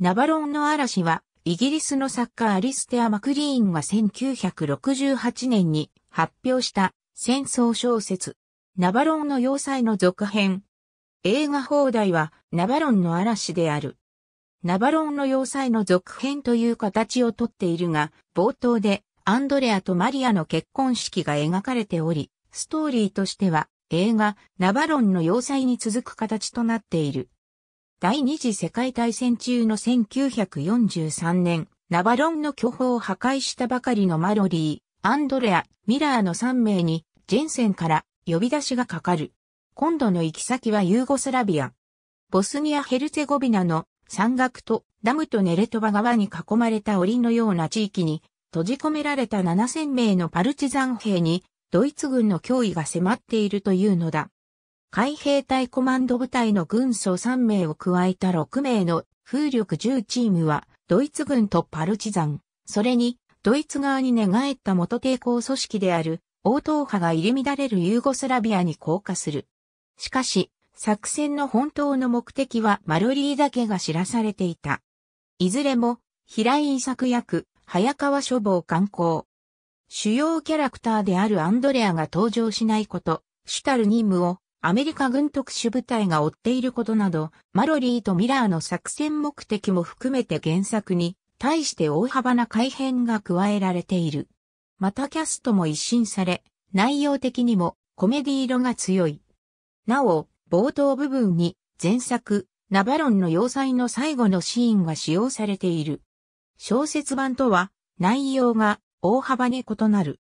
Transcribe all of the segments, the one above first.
ナバロンの嵐は、イギリスの作家アリステア・マクリーンが1968年に発表した戦争小説、ナバロンの要塞の続編。映画放題は、ナバロンの嵐である。ナバロンの要塞の続編という形をとっているが、冒頭でアンドレアとマリアの結婚式が描かれており、ストーリーとしては映画、ナバロンの要塞に続く形となっている。第二次世界大戦中の1943年、ナバロンの巨峰を破壊したばかりのマロリー、アンドレア、ミラーの3名に、ジェンセンから呼び出しがかかる。今度の行き先はユーゴスラビア。ボスニア・ヘルツェゴビナの山岳とダムとネレトバ川に囲まれた檻のような地域に閉じ込められた7000名のパルチザン兵にドイツ軍の脅威が迫っているというのだ。海兵隊コマンド部隊の軍曹3名を加えた6名の風力10チームは、ドイツ軍とパルチザン、それに、ドイツ側に寝返った元抵抗組織である、応答派が入り乱れるユーゴスラビアに降下する。しかし、作戦の本当の目的はマルリーだけが知らされていた。いずれも、平井作役、早川書房観光。主要キャラクターであるアンドレアが登場しないこと、主たる任務をアメリカ軍特殊部隊が追っていることなど、マロリーとミラーの作戦目的も含めて原作に対して大幅な改変が加えられている。またキャストも一新され、内容的にもコメディ色が強い。なお、冒頭部分に前作、ナバロンの要塞の最後のシーンが使用されている。小説版とは内容が大幅に異なる。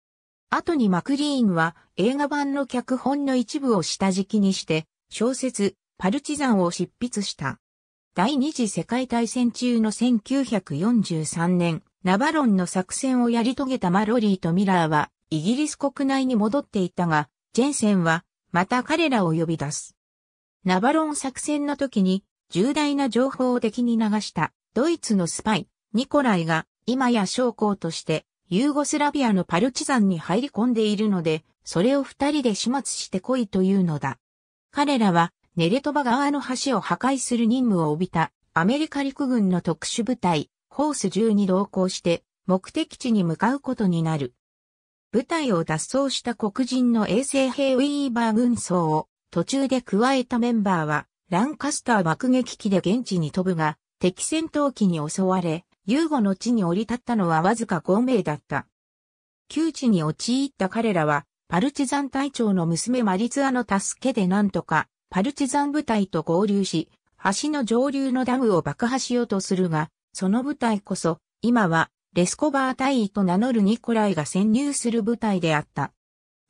後にマクリーンは映画版の脚本の一部を下敷きにして小説パルチザンを執筆した。第二次世界大戦中の1943年、ナバロンの作戦をやり遂げたマロリーとミラーはイギリス国内に戻っていたが、ジェンセンはまた彼らを呼び出す。ナバロン作戦の時に重大な情報を敵に流したドイツのスパイ、ニコライが今や将校としてユーゴスラビアのパルチザンに入り込んでいるので、それを二人で始末してこいというのだ。彼らは、ネレトバ側の橋を破壊する任務を帯びた、アメリカ陸軍の特殊部隊、ホース10に同行して、目的地に向かうことになる。部隊を脱走した黒人の衛星兵ウィーバー軍曹を途中で加えたメンバーはランカスター爆撃機で現地に飛ぶが敵戦闘機に襲われユーゴの地に降り立ったのはわずか5名だった。窮地に陥った彼らは、パルチザン隊長の娘マリツアの助けでなんとか、パルチザン部隊と合流し、橋の上流のダムを爆破しようとするが、その部隊こそ、今は、レスコバー隊員と名乗るニコライが潜入する部隊であった。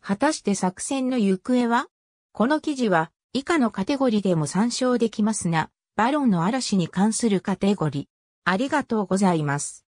果たして作戦の行方はこの記事は、以下のカテゴリでも参照できますが、バロンの嵐に関するカテゴリ。ありがとうございます。